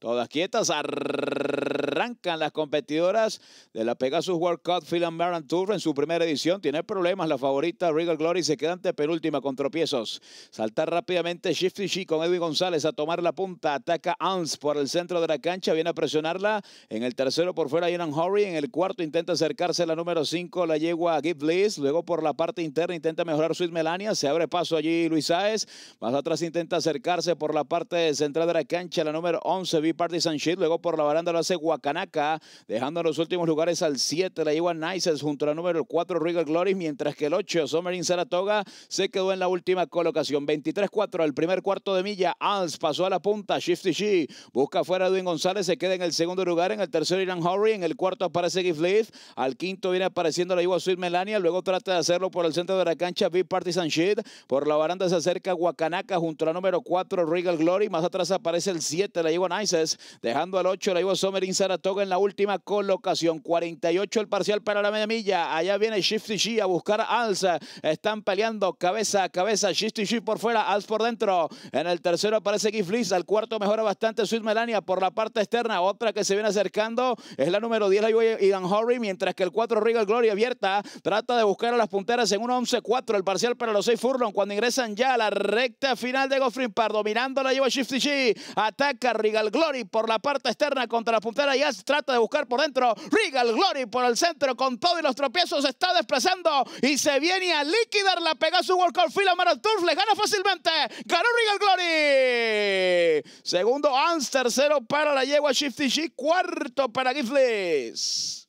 Todas quietas, arrancan las competidoras de la Pegasus World Cup and Maran Tour en su primera edición. Tiene problemas la favorita Regal Glory, se queda ante penúltima con tropiezos. Salta rápidamente Shifty She con Edwin González a tomar la punta. Ataca Ans por el centro de la cancha, viene a presionarla. En el tercero por fuera Ian Horry, en el cuarto intenta acercarse la número 5, la yegua Give Bliss. Luego por la parte interna intenta mejorar Sweet Melania, se abre paso allí Luis Saez. Más atrás intenta acercarse por la parte central de la cancha, la número 11, Party Sheet. Luego por la baranda lo hace Guacanaca, dejando en los últimos lugares al 7, la lleva Nices junto a la número 4, Regal Glory, mientras que el 8, in Saratoga, se quedó en la última colocación. 23-4 al primer cuarto de milla. Als pasó a la punta, Shifty G. Busca fuera a Edwin González, se queda en el segundo lugar. En el tercero, Irán Horry, En el cuarto aparece Leaf. Al quinto viene apareciendo la lleva Sweet Melania. Luego trata de hacerlo por el centro de la cancha, Party Sheet. Por la baranda se acerca Guacanaca junto a la número 4, Regal Glory. Más atrás aparece el 7, la lleva Nices dejando al 8 la Ivo Somerín Saratoga en la última colocación. 48 el parcial para la media milla. Allá viene Shifty G a buscar Alza. Están peleando cabeza a cabeza. Shifty G por fuera, Alz por dentro. En el tercero aparece Giflis. Al cuarto mejora bastante Sweet Melania por la parte externa. Otra que se viene acercando es la número 10, la Ivo Ian Horry, mientras que el 4 Regal Glory abierta trata de buscar a las punteras en un 11-4. El parcial para los 6 Furlong cuando ingresan ya a la recta final de Goffrey Pardo. Dominando la lleva Shifty G. Ataca Regal Glory. Glory por la parte externa contra la puntera. se trata de buscar por dentro. Regal Glory por el centro con todo y los tropiezos. está desplazando y se viene a liquidar la Pegasus Workout Fila Turf. Le gana fácilmente. Ganó Regal Glory. Segundo, Ans. Tercero para la yegua Shifty G. Cuarto para Giflis.